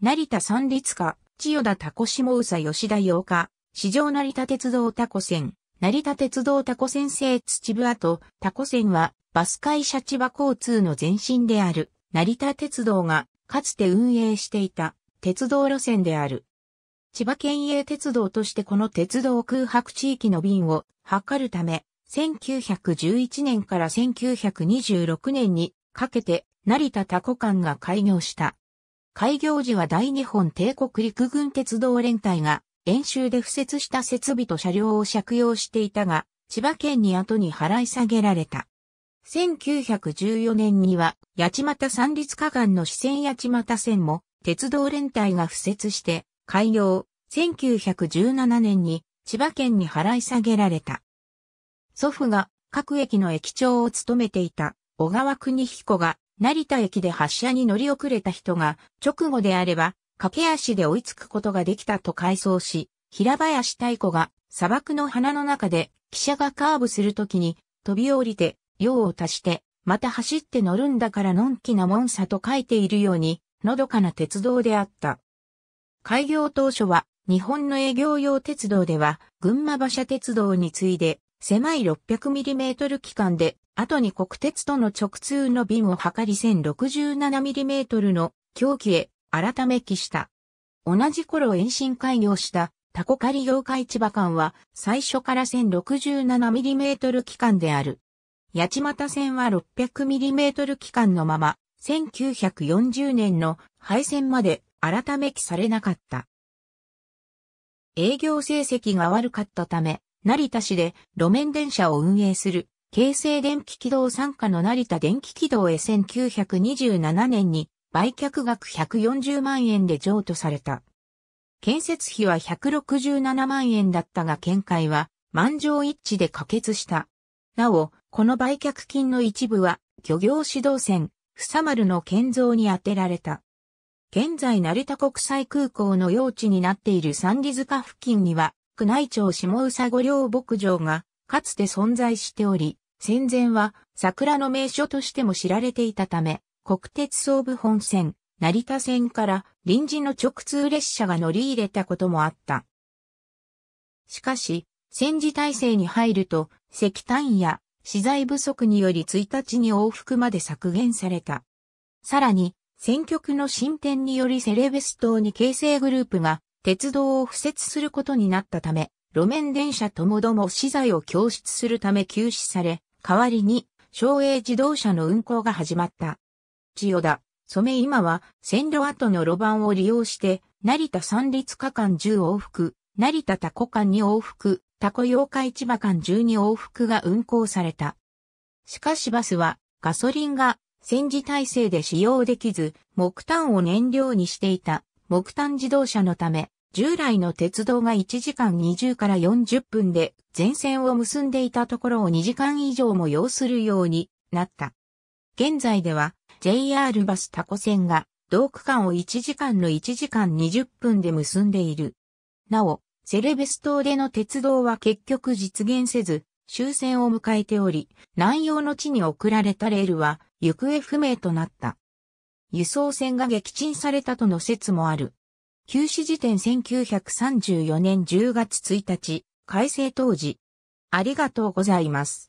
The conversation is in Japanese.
成田三立家、千代田タコ下宇佐吉田洋華、市場成田鉄道タコ線、成田鉄道タコ線製土部跡、タコ線は、バス会社千葉交通の前身である、成田鉄道が、かつて運営していた、鉄道路線である。千葉県営鉄道としてこの鉄道空白地域の便を、測るため、1911年から1926年にかけて成田タコ間が開業した。開業時は大日本帝国陸軍鉄道連隊が演習で敷設した設備と車両を借用していたが、千葉県に後に払い下げられた。1914年には、八街三立河岸の支線八街線も、鉄道連隊が敷設して、開業、1917年に、千葉県に払い下げられた。祖父が、各駅の駅長を務めていた、小川国彦が、成田駅で発車に乗り遅れた人が、直後であれば、駆け足で追いつくことができたと回想し、平林太鼓が砂漠の花の中で汽車がカーブするときに飛び降りて用を足して、また走って乗るんだからのんきなもんさと書いているように、のどかな鉄道であった。開業当初は日本の営業用鉄道では群馬馬車鉄道に次いで狭い 600mm 機関で、後に国鉄との直通の便を測り 1067mm の狂気へ改め帰した。同じ頃延伸開業したタコカリ業界千葉間は最初から 1067mm 機関である。八街線は 600mm 機関のまま、1940年の廃線まで改め期されなかった。営業成績が悪かったため、成田市で路面電車を運営する、京成電気軌道傘下の成田電気軌道へ1927年に売却額140万円で譲渡された。建設費は167万円だったが見解は満場一致で可決した。なお、この売却金の一部は漁業指導船、ふさ丸の建造に充てられた。現在成田国際空港の用地になっている三里塚付近には宮内庁下宇佐御陵牧場が、かつて存在しており、戦前は桜の名所としても知られていたため、国鉄総武本線、成田線から臨時の直通列車が乗り入れたこともあった。しかし、戦時体制に入ると、石炭や資材不足により1日に往復まで削減された。さらに、挙区の進展によりセレベス島に形成グループが鉄道を敷設することになったため、路面電車ともども資材を供出するため休止され、代わりに、省営自動車の運行が始まった。千代田、染今は線路跡の路盤を利用して、成田三立下間10往復、成田多古間2往復、多古洋海市場間12往復が運行された。しかしバスはガソリンが戦時体制で使用できず、木炭を燃料にしていた。木炭自動車のため、従来の鉄道が1時間20から40分で全線を結んでいたところを2時間以上も要するようになった。現在では JR バスタコ線が同区間を1時間の1時間20分で結んでいる。なお、セレベス島での鉄道は結局実現せず、終戦を迎えており、南洋の地に送られたレールは行方不明となった。輸送船が撃沈されたとの説もある。休止時点1934年10月1日、改正当時。ありがとうございます。